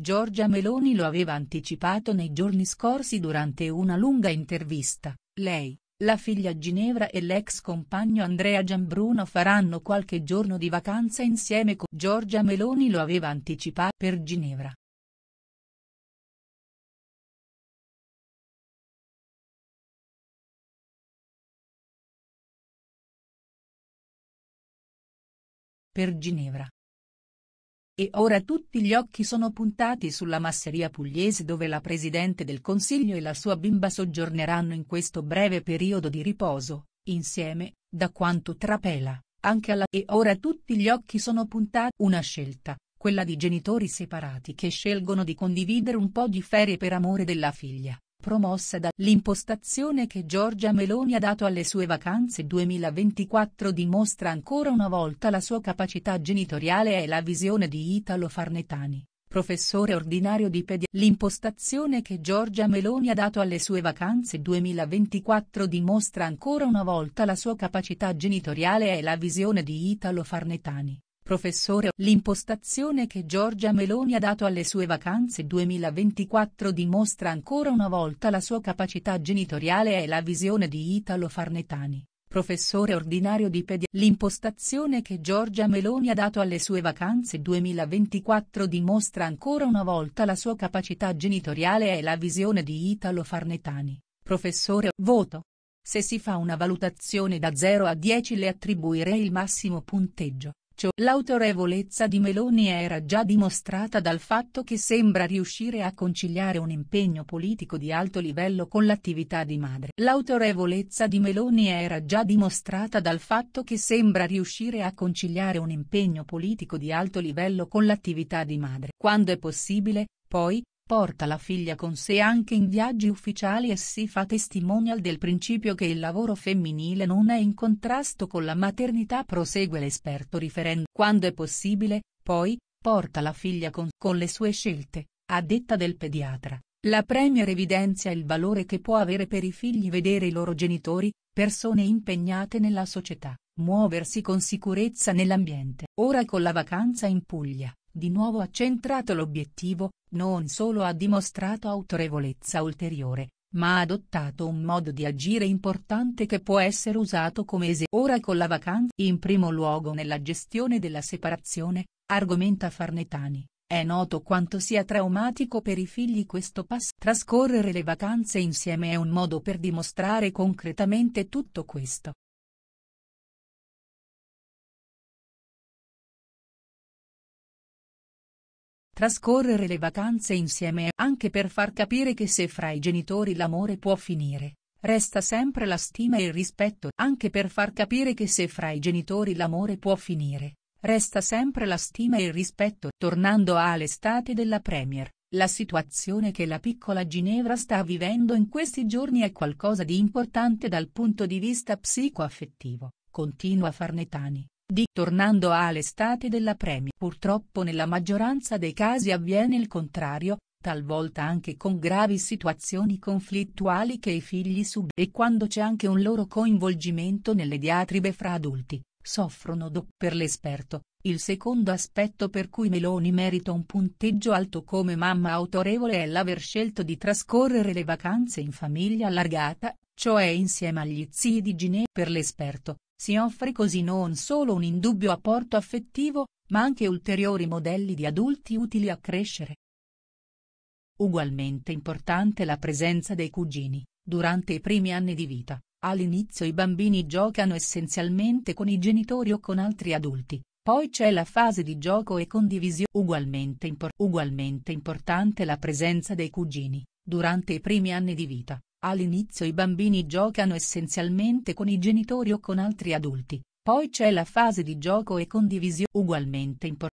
Giorgia Meloni lo aveva anticipato nei giorni scorsi durante una lunga intervista, lei, la figlia Ginevra e l'ex compagno Andrea Gianbruno faranno qualche giorno di vacanza insieme con Giorgia Meloni lo aveva anticipato per Ginevra. Per Ginevra. E ora tutti gli occhi sono puntati sulla masseria pugliese dove la Presidente del Consiglio e la sua bimba soggiorneranno in questo breve periodo di riposo, insieme, da quanto trapela, anche alla e ora tutti gli occhi sono puntati una scelta, quella di genitori separati che scelgono di condividere un po' di ferie per amore della figlia, promossa dall'impostazione che Giorgia Meloni ha dato alle sue vacanze 2024 dimostra ancora una volta la sua capacità genitoriale e la visione di Italo Farnetani professore ordinario di pediatria. L'impostazione che Giorgia Meloni ha dato alle sue vacanze 2024 dimostra ancora una volta la sua capacità genitoriale e la visione di Italo Farnetani, Professore l'impostazione che Giorgia Meloni ha dato alle sue vacanze 2024 dimostra ancora una volta la sua capacità genitoriale e la visione di Italo Farnetani, professore ordinario di pedia L'impostazione che Giorgia Meloni ha dato alle sue vacanze 2024 dimostra ancora una volta la sua capacità genitoriale e la visione di Italo Farnetani, professore voto. Se si fa una valutazione da 0 a 10 le attribuirei il massimo punteggio, Maggio l'autorevolezza di Meloni era già dimostrata dal fatto che sembra riuscire a conciliare un impegno politico di alto livello con l'attività di madre. L'autorevolezza di Meloni era già dimostrata dal fatto che sembra riuscire a conciliare un impegno politico di alto livello con l'attività di madre. Quando è possibile, poi, porta la figlia con sé anche in viaggi ufficiali e si fa testimonial del principio che il lavoro femminile non è in contrasto con la maternità prosegue l'esperto riferendo quando è possibile, poi, porta la figlia con, con le sue scelte, a detta del pediatra. La Premier evidenzia il valore che può avere per i figli vedere i loro genitori, persone impegnate nella società, muoversi con sicurezza nell'ambiente. Ora con la vacanza in Puglia, di nuovo accentrato l'obiettivo, non solo ha dimostrato autorevolezza ulteriore, ma ha adottato un modo di agire importante che può essere usato come esempio. Ora con la vacanza in primo luogo nella gestione della separazione, argomenta Farnetani. È noto quanto sia traumatico per i figli questo passo. Trascorrere le vacanze insieme è un modo per dimostrare concretamente tutto questo. Trascorrere le vacanze insieme è anche per far capire che se fra i genitori l'amore può finire, resta sempre la stima e il rispetto. Anche per far capire che se fra i genitori l'amore può finire, resta sempre la stima e il rispetto. Tornando all'estate della Premier, la situazione che la piccola Ginevra sta vivendo in questi giorni è qualcosa di importante dal punto di vista psicoaffettivo, continua Farnetani. Di Tornando all'estate della Premier. Purtroppo nella maggioranza dei casi avviene il contrario, talvolta anche con gravi situazioni conflittuali che i figli subiscono e quando c'è anche un loro coinvolgimento nelle diatribe fra adulti, soffrono do. Per l'esperto, il secondo aspetto per cui Meloni merita un punteggio alto come mamma autorevole è l'aver scelto di trascorrere le vacanze in famiglia allargata, cioè insieme agli zii di Ginevra. Per l'esperto, si offre così non solo un indubbio apporto affettivo, ma anche ulteriori modelli di adulti utili a crescere. Ugualmente importante la presenza dei cugini, durante i primi anni di vita, all'inizio i bambini giocano essenzialmente con i genitori o con altri adulti, poi c'è la fase di gioco e condivisione. Ugualmente, impor ugualmente importante la presenza dei cugini, durante i primi anni di vita, All'inizio i bambini giocano essenzialmente con i genitori o con altri adulti, poi c'è la fase di gioco e condivisione ugualmente importante.